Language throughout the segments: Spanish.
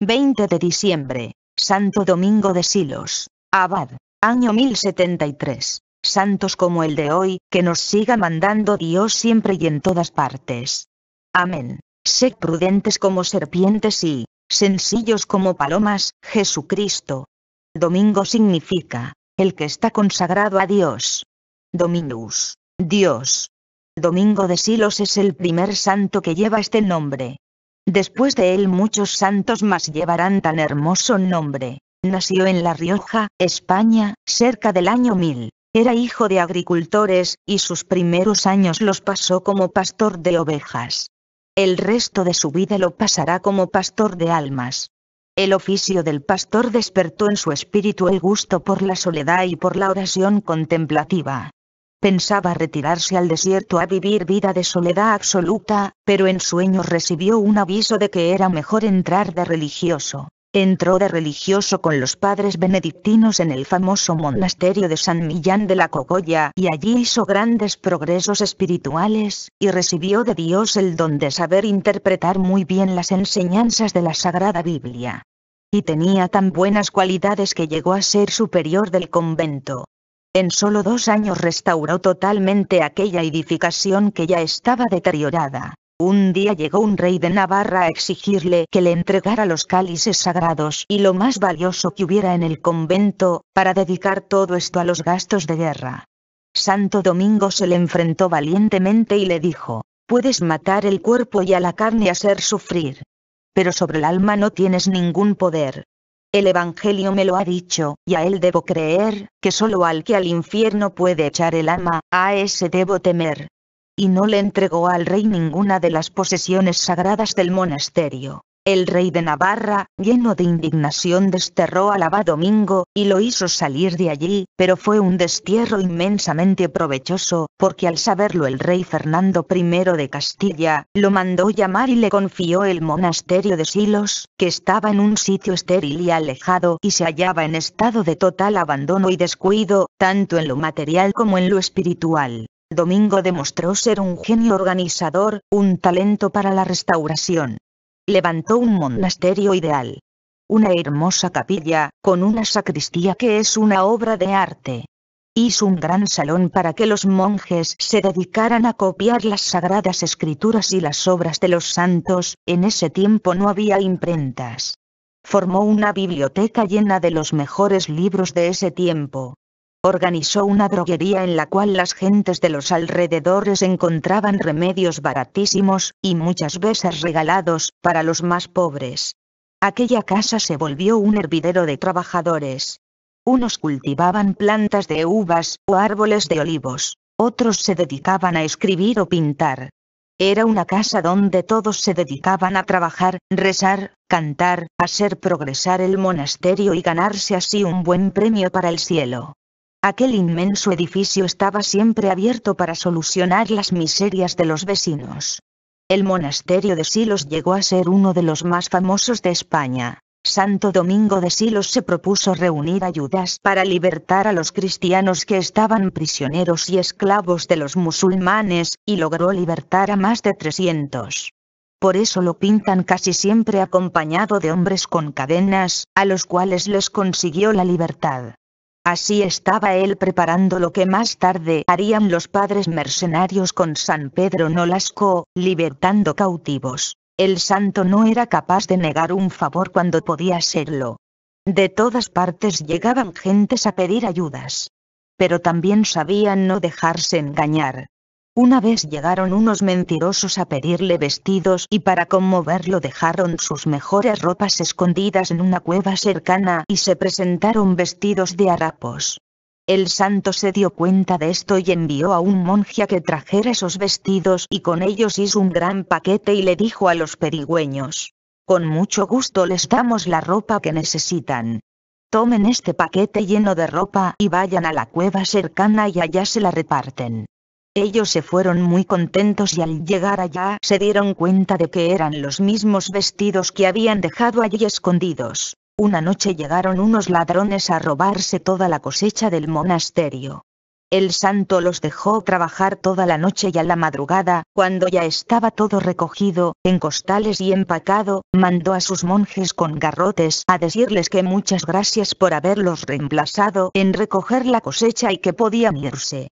20 de diciembre, Santo Domingo de Silos, Abad, año 1073. Santos como el de hoy, que nos siga mandando Dios siempre y en todas partes. Amén. Sed prudentes como serpientes y, sencillos como palomas, Jesucristo. Domingo significa, el que está consagrado a Dios. Dominus, Dios. Domingo de Silos es el primer santo que lleva este nombre. Después de él muchos santos más llevarán tan hermoso nombre. Nació en La Rioja, España, cerca del año 1000. Era hijo de agricultores, y sus primeros años los pasó como pastor de ovejas. El resto de su vida lo pasará como pastor de almas. El oficio del pastor despertó en su espíritu el gusto por la soledad y por la oración contemplativa. Pensaba retirarse al desierto a vivir vida de soledad absoluta, pero en sueños recibió un aviso de que era mejor entrar de religioso. Entró de religioso con los padres benedictinos en el famoso monasterio de San Millán de la Cogolla y allí hizo grandes progresos espirituales, y recibió de Dios el don de saber interpretar muy bien las enseñanzas de la Sagrada Biblia. Y tenía tan buenas cualidades que llegó a ser superior del convento. En solo dos años restauró totalmente aquella edificación que ya estaba deteriorada. Un día llegó un rey de Navarra a exigirle que le entregara los cálices sagrados y lo más valioso que hubiera en el convento, para dedicar todo esto a los gastos de guerra. Santo Domingo se le enfrentó valientemente y le dijo, puedes matar el cuerpo y a la carne hacer sufrir. Pero sobre el alma no tienes ningún poder, el Evangelio me lo ha dicho, y a él debo creer, que solo al que al infierno puede echar el ama, a ese debo temer. Y no le entregó al rey ninguna de las posesiones sagradas del monasterio. El rey de Navarra, lleno de indignación, desterró al abad Domingo, y lo hizo salir de allí, pero fue un destierro inmensamente provechoso, porque al saberlo el rey Fernando I de Castilla, lo mandó llamar y le confió el monasterio de Silos, que estaba en un sitio estéril y alejado y se hallaba en estado de total abandono y descuido, tanto en lo material como en lo espiritual. Domingo demostró ser un genio organizador, un talento para la restauración levantó un monasterio ideal. Una hermosa capilla, con una sacristía que es una obra de arte. Hizo un gran salón para que los monjes se dedicaran a copiar las sagradas escrituras y las obras de los santos, en ese tiempo no había imprentas. Formó una biblioteca llena de los mejores libros de ese tiempo organizó una droguería en la cual las gentes de los alrededores encontraban remedios baratísimos, y muchas veces regalados, para los más pobres. Aquella casa se volvió un hervidero de trabajadores. Unos cultivaban plantas de uvas o árboles de olivos, otros se dedicaban a escribir o pintar. Era una casa donde todos se dedicaban a trabajar, rezar, cantar, hacer progresar el monasterio y ganarse así un buen premio para el cielo. Aquel inmenso edificio estaba siempre abierto para solucionar las miserias de los vecinos. El monasterio de Silos llegó a ser uno de los más famosos de España. Santo Domingo de Silos se propuso reunir ayudas para libertar a los cristianos que estaban prisioneros y esclavos de los musulmanes, y logró libertar a más de 300. Por eso lo pintan casi siempre acompañado de hombres con cadenas, a los cuales les consiguió la libertad. Así estaba él preparando lo que más tarde harían los padres mercenarios con San Pedro Nolasco, libertando cautivos. El santo no era capaz de negar un favor cuando podía serlo. De todas partes llegaban gentes a pedir ayudas. Pero también sabían no dejarse engañar. Una vez llegaron unos mentirosos a pedirle vestidos y para conmoverlo dejaron sus mejores ropas escondidas en una cueva cercana y se presentaron vestidos de harapos. El santo se dio cuenta de esto y envió a un monje a que trajera esos vestidos y con ellos hizo un gran paquete y le dijo a los perigüeños. Con mucho gusto les damos la ropa que necesitan. Tomen este paquete lleno de ropa y vayan a la cueva cercana y allá se la reparten. Ellos se fueron muy contentos y al llegar allá se dieron cuenta de que eran los mismos vestidos que habían dejado allí escondidos. Una noche llegaron unos ladrones a robarse toda la cosecha del monasterio. El santo los dejó trabajar toda la noche y a la madrugada, cuando ya estaba todo recogido, en costales y empacado, mandó a sus monjes con garrotes a decirles que muchas gracias por haberlos reemplazado en recoger la cosecha y que podían irse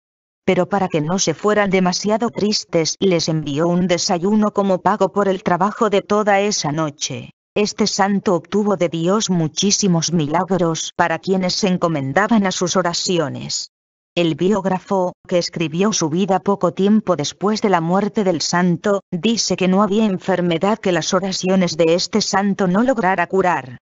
pero para que no se fueran demasiado tristes les envió un desayuno como pago por el trabajo de toda esa noche. Este santo obtuvo de Dios muchísimos milagros para quienes se encomendaban a sus oraciones. El biógrafo, que escribió su vida poco tiempo después de la muerte del santo, dice que no había enfermedad que las oraciones de este santo no lograra curar.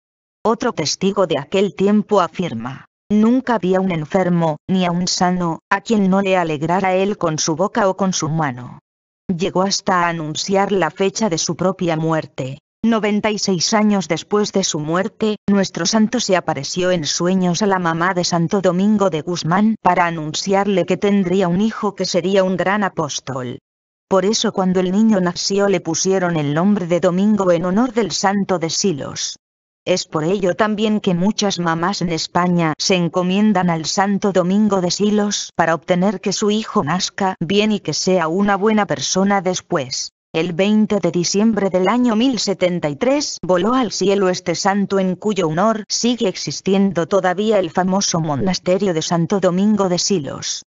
Otro testigo de aquel tiempo afirma, Nunca vi a un enfermo, ni a un sano, a quien no le alegrara él con su boca o con su mano. Llegó hasta a anunciar la fecha de su propia muerte. 96 años después de su muerte, nuestro santo se apareció en sueños a la mamá de Santo Domingo de Guzmán para anunciarle que tendría un hijo que sería un gran apóstol. Por eso cuando el niño nació le pusieron el nombre de Domingo en honor del santo de Silos. Es por ello también que muchas mamás en España se encomiendan al Santo Domingo de Silos para obtener que su hijo nazca bien y que sea una buena persona después. El 20 de diciembre del año 1073 voló al cielo este santo en cuyo honor sigue existiendo todavía el famoso monasterio de Santo Domingo de Silos.